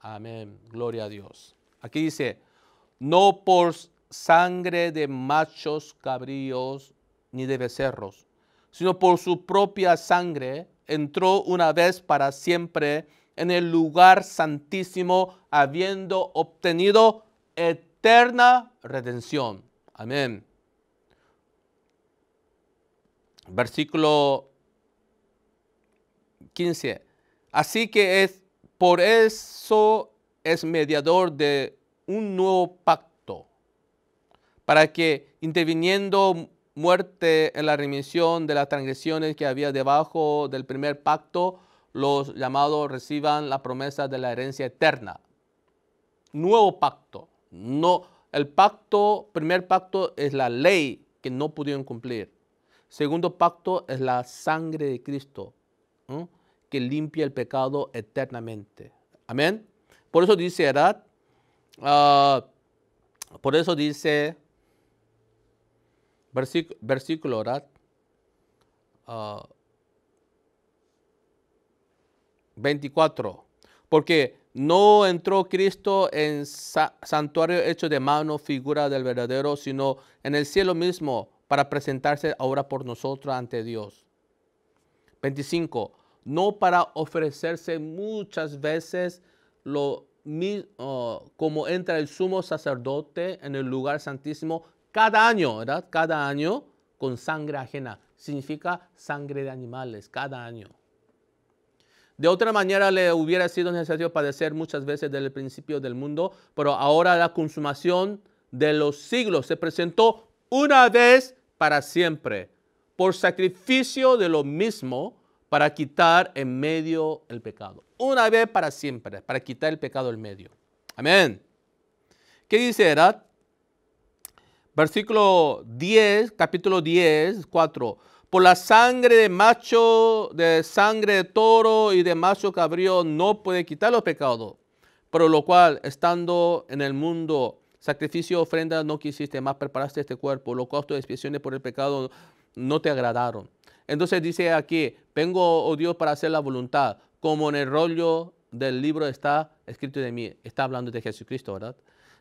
Amén, gloria a Dios. Aquí dice, no por sangre de machos cabríos ni de becerros, sino por su propia sangre entró una vez para siempre en el lugar santísimo, habiendo obtenido eterna redención. Amén. Versículo 15. Así que es, por eso es mediador de un nuevo pacto, para que interviniendo muerte en la remisión de las transgresiones que había debajo del primer pacto, los llamados reciban la promesa de la herencia eterna. Nuevo pacto. No, el pacto, primer pacto es la ley que no pudieron cumplir. Segundo pacto es la sangre de Cristo que limpia el pecado eternamente. Amén. Por eso dice, ¿verdad? Ah, por eso dice, versículo, ¿verdad? Ah, 24. Porque no entró Cristo en santuario hecho de mano, figura del verdadero, sino en el cielo mismo para presentarse ahora por nosotros ante Dios. 25. No para ofrecerse muchas veces lo mismo, oh, como entra el sumo sacerdote en el lugar santísimo cada año, ¿verdad? Cada año con sangre ajena. Significa sangre de animales, cada año. De otra manera le hubiera sido necesario padecer muchas veces desde el principio del mundo, pero ahora la consumación de los siglos se presentó una vez para siempre, por sacrificio de lo mismo para quitar en medio el pecado. Una vez para siempre, para quitar el pecado en medio. Amén. ¿Qué dice Edad? Versículo 10, capítulo 10, 4 por la sangre de macho, de sangre de toro y de macho cabrío no puede quitar los pecados. Por lo cual, estando en el mundo, sacrificio, ofrenda no quisiste, más preparaste este cuerpo, lo costos de expiaciones por el pecado no te agradaron. Entonces dice aquí, vengo, oh Dios, para hacer la voluntad, como en el rollo del libro está escrito de mí, está hablando de Jesucristo, ¿verdad?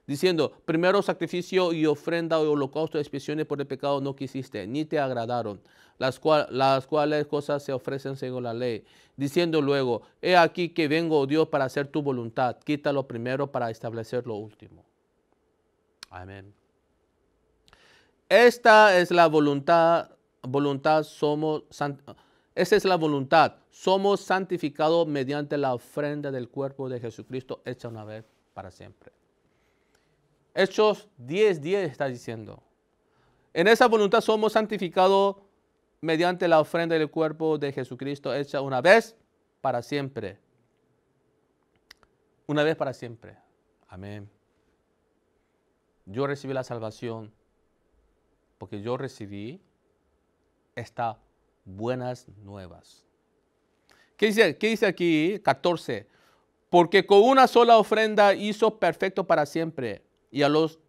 diciendo, primero sacrificio y ofrenda o holocausto, de expiaciones por el pecado no quisiste, ni te agradaron, las, las cuales cosas se ofrecen según la ley. Diciendo luego, he aquí que vengo, oh Dios, para hacer tu voluntad, quita lo primero para establecer lo último. Amén. Esta es la voluntad, voluntad somos, es la voluntad, somos santificados mediante la ofrenda del cuerpo de Jesucristo hecha una vez para siempre. Hechos 10, 10 está diciendo. En esa voluntad somos santificados mediante la ofrenda del cuerpo de Jesucristo hecha una vez para siempre. Una vez para siempre. Amén. Yo recibí la salvación porque yo recibí estas buenas nuevas. ¿Qué dice, ¿Qué dice aquí 14? Porque con una sola ofrenda hizo perfecto para siempre y a los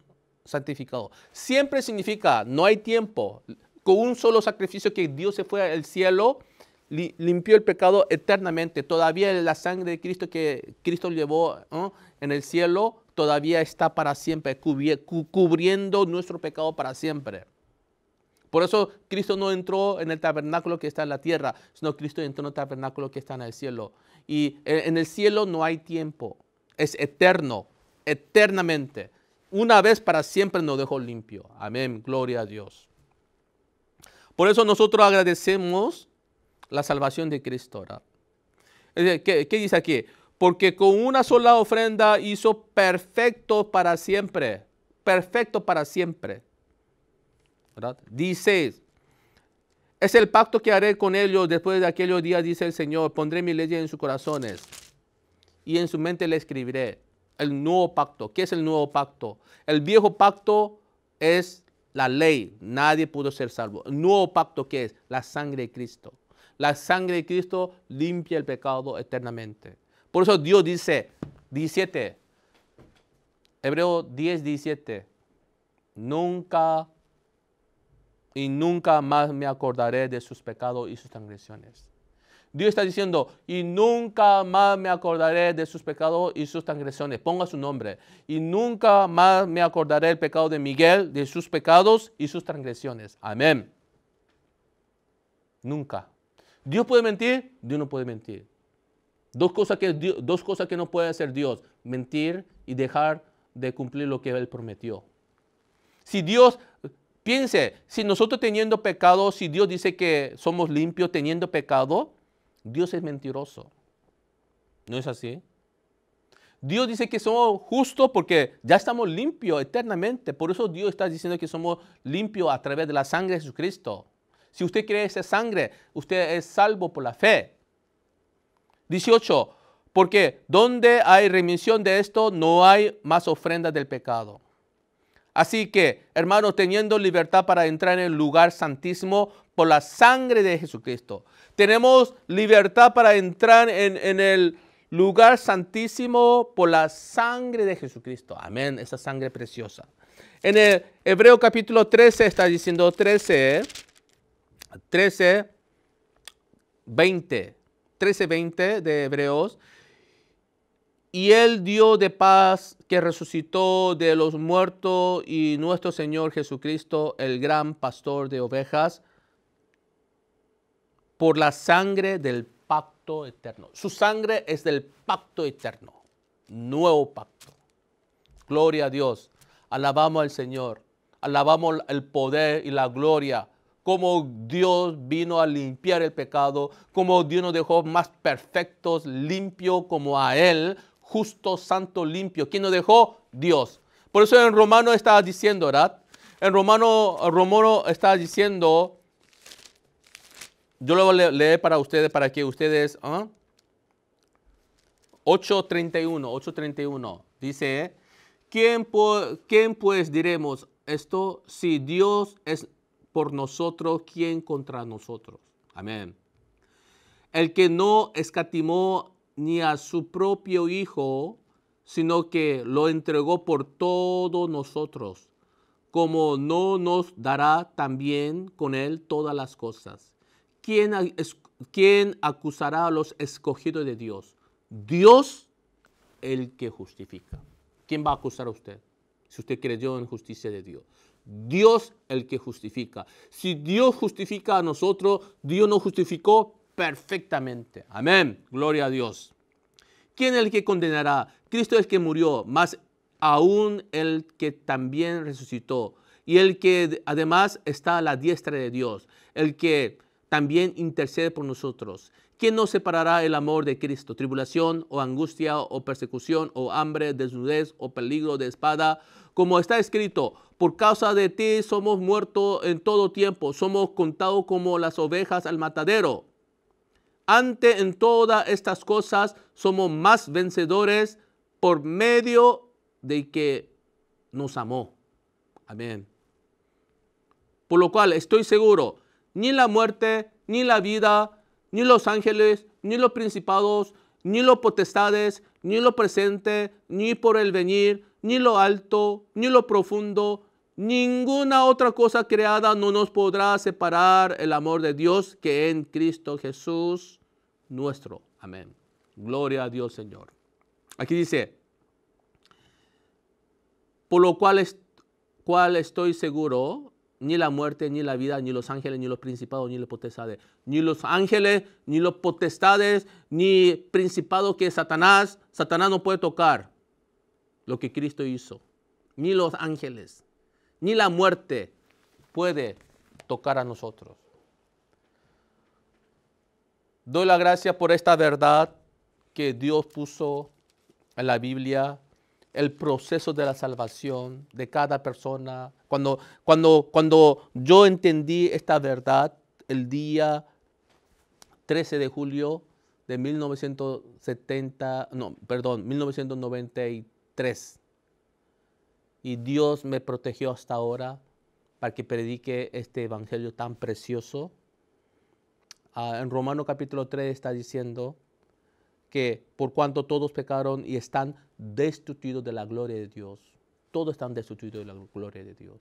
santificados. Siempre significa, no hay tiempo. Con un solo sacrificio que Dios se fue al cielo, limpió el pecado eternamente. Todavía la sangre de Cristo que Cristo llevó en el cielo todavía está para siempre, cubriendo nuestro pecado para siempre. Por eso Cristo no entró en el tabernáculo que está en la tierra, sino Cristo entró en el tabernáculo que está en el cielo. Y eh, en el cielo no hay tiempo, es eterno, eternamente una vez para siempre nos dejó limpio. Amén, gloria a Dios. Por eso nosotros agradecemos la salvación de Cristo. ¿Qué, dice aquí? Porque con una sola ofrenda hizo perfecto para siempre. Perfecto para siempre. ¿Verdad? Dice, es el pacto que haré con ellos después de aquellos días, dice el Señor. Pondré mi ley en sus corazones y en su mente le escribiré el nuevo pacto. ¿Qué es el nuevo pacto? El viejo pacto es la ley, nadie pudo ser salvo. El nuevo pacto qué es la sangre de Cristo. La sangre de Cristo limpia el pecado eternamente. Por eso Dios dice, 17, Hebreo 10, 17, nunca y nunca más me acordaré de sus pecados y sus transgresiones. Dios está diciendo, y nunca más me acordaré de sus pecados y sus transgresiones. Ponga su nombre. Y nunca más me acordaré del pecado de Miguel, de sus pecados y sus transgresiones. Amén. Nunca. ¿Dios puede mentir? Dios no puede mentir. Dos cosas que, dos cosas que no puede hacer Dios. Mentir y dejar de cumplir lo que Él prometió. Si Dios Piense, si nosotros teniendo pecado, si Dios dice que somos limpios teniendo pecado, Dios es mentiroso. ¿No es así? Dios dice que somos justos porque ya estamos limpios eternamente. Por eso Dios está diciendo que somos limpios a través de la sangre de Jesucristo. Si usted cree esa sangre, usted es salvo por la fe. 18. Porque donde hay remisión de esto, no hay más ofrenda del pecado. Así que, hermanos, teniendo libertad para entrar en el lugar santísimo por la sangre de Jesucristo. Tenemos libertad para entrar en, en el lugar santísimo por la sangre de Jesucristo. Amén, esa sangre preciosa. En el Hebreo capítulo 13 está diciendo 13, 13, 20, 13, 20 de Hebreos y el Dios de paz que resucitó de los muertos y nuestro Señor Jesucristo, el gran pastor de ovejas, por la sangre del pacto eterno. Su sangre es del pacto eterno, nuevo pacto. Gloria a Dios. Alabamos al Señor. Alabamos el poder y la gloria. Como Dios vino a limpiar el pecado, como Dios nos dejó más perfectos, limpio como a Él, justo, santo, limpio. ¿Quién lo dejó? Dios. Por eso en Romano estaba diciendo, ¿verdad? En Romano, Romano estaba diciendo, yo lo voy a leer para ustedes, para que ustedes... 8.31, ¿ah? 8.31. Dice, ¿eh? ¿quién, ¿quién pues diremos esto? Si Dios es por nosotros, ¿quién contra nosotros? Amén. El que no escatimó ni a su propio Hijo, sino que lo entregó por todos nosotros, como no nos dará también con él todas las cosas. ¿Quién, acusará a los escogidos de Dios? Dios el que justifica. ¿Quién va a acusar a usted? Si usted creyó en justicia de Dios. Dios el que justifica. Si Dios justifica a nosotros, Dios no justificó perfectamente. Amén. Gloria a Dios. ¿Quién es el que condenará? Cristo es el que murió, más aún el que también resucitó. Y el que además está a la diestra de Dios, el que también intercede por nosotros. ¿Quién nos separará el amor de Cristo? ¿Tribulación o angustia o persecución o hambre, desnudez o peligro de espada? Como está escrito, por causa de ti somos muertos en todo tiempo, somos contados como las ovejas al matadero. Ante en todas estas cosas somos más vencedores por medio de que nos amó. Amén. Por lo cual estoy seguro, ni la muerte, ni la vida, ni los ángeles, ni los principados, ni los potestades, ni lo presente, ni por el venir, ni lo alto, ni lo profundo, Ninguna otra cosa creada no nos podrá separar el amor de Dios que en Cristo Jesús nuestro. Amén. Gloria a Dios Señor. Aquí dice, por lo cual, estoy seguro, ni la muerte, ni la vida, ni los ángeles, ni los principados, ni las potestades, ni los ángeles, ni los potestades, ni principados que Satanás, Satanás no puede tocar lo que Cristo hizo, ni los ángeles ni la muerte puede tocar a nosotros. Doy la gracia por esta verdad que Dios puso en la Biblia, el proceso de la salvación de cada persona. Cuando, cuando, cuando yo entendí esta verdad el día 13 de julio de 1970, no, perdón, 1993, y Dios me protegió hasta ahora para que predique este evangelio tan precioso. Ah, en Romano capítulo 3 está diciendo que por cuanto todos pecaron y están destituidos de la gloria de Dios, todos están destituidos de la gloria de Dios.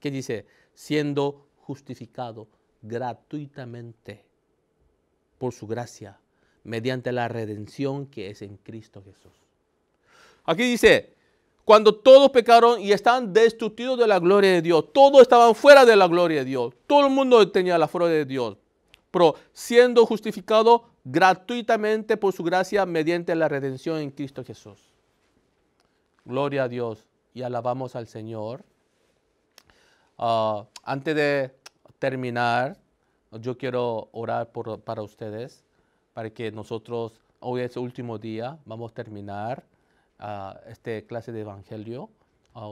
¿qué dice? Siendo justificado gratuitamente por su gracia, mediante la redención que es en Cristo Jesús. Aquí dice, cuando todos pecaron y estaban destituidos de la gloria de Dios. Todos estaban fuera de la gloria de Dios. Todo el mundo tenía la gloria de Dios. Pero siendo justificado gratuitamente por su gracia mediante la redención en Cristo Jesús. Gloria a Dios y alabamos al Señor. Ah, antes de terminar, yo quiero orar para ustedes, para que nosotros, hoy es el último día, vamos a terminar a esta clase de evangelio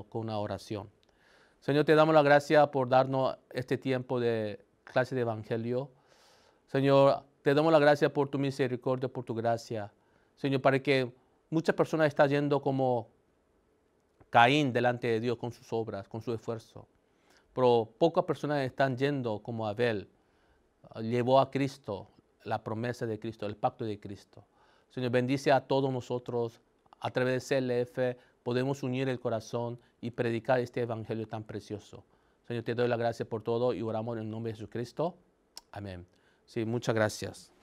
con una oración. Señor, te damos la gracia por darnos este tiempo de clase de evangelio. Señor, te damos la gracia por tu misericordia, por tu gracia. Señor, para que muchas personas están yendo como Caín delante de Dios con sus obras, con su esfuerzo. Pero pocas personas están yendo como Abel. Llevó a Cristo la promesa de Cristo, el pacto de Cristo. Señor, bendice a todos nosotros a través de CLF podemos unir el corazón y predicar este evangelio tan precioso. Señor, te doy la gracia por todo y oramos en el nombre de Jesucristo. Amén. Sí, muchas gracias.